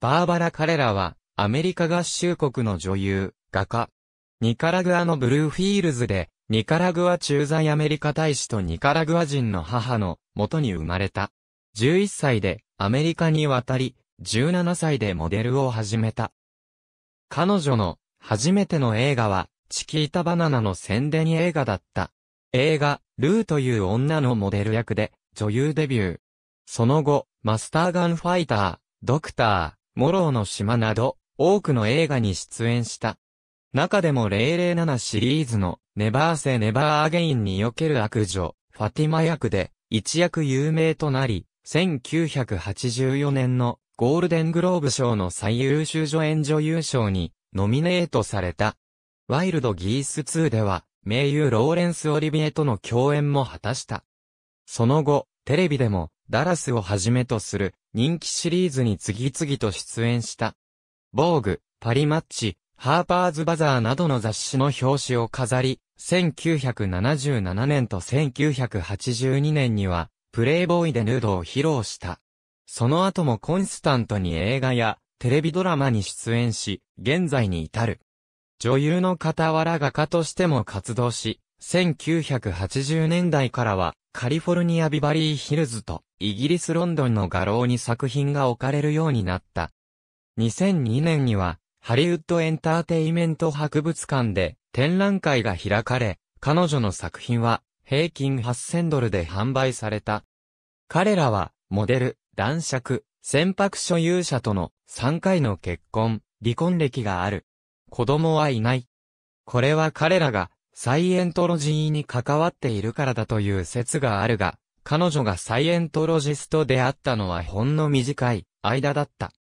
バーバラ・カレラは、アメリカ合衆国の女優、画家。ニカラグアのブルーフィールズで、ニカラグア駐在アメリカ大使とニカラグア人の母の元に生まれた。11歳でアメリカに渡り、17歳でモデルを始めた。彼女の初めての映画は、チキータバナナの宣伝映画だった。映画、ルーという女のモデル役で、女優デビュー。その後、マスターガンファイター、ドクター、モローの島など、多くの映画に出演した。中でも007シリーズの、ネバーセネバーアゲインにおける悪女、ファティマ役で、一躍有名となり、1984年のゴールデングローブ賞の最優秀助演女優賞にノミネートされた。ワイルドギース2では、名優ローレンス・オリビエとの共演も果たした。その後、テレビでもダラスをはじめとする人気シリーズに次々と出演した。防具、パリマッチ、ハーパーズバザーなどの雑誌の表紙を飾り、1977年と1982年には、プレイボーイでヌードを披露した。その後もコンスタントに映画やテレビドラマに出演し、現在に至る。女優の傍ら画家としても活動し、1980年代からは、カリフォルニアビバリーヒルズと、イギリスロンドンの画廊に作品が置かれるようになった。2002年には、ハリウッドエンターテイメント博物館で展覧会が開かれ、彼女の作品は平均8000ドルで販売された。彼らはモデル、男爵、船舶所有者との3回の結婚、離婚歴がある。子供はいない。これは彼らがサイエントロジーに関わっているからだという説があるが、彼女がサイエントロジストであったのはほんの短い間だった。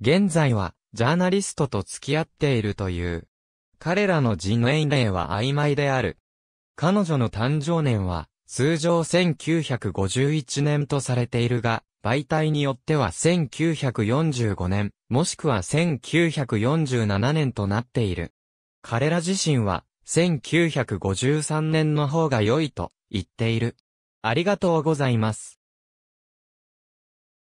現在は、ジャーナリストと付き合っているという。彼らの人年齢は曖昧である。彼女の誕生年は、通常1951年とされているが、媒体によっては1945年、もしくは1947年となっている。彼ら自身は、1953年の方が良いと言っている。ありがとうございます。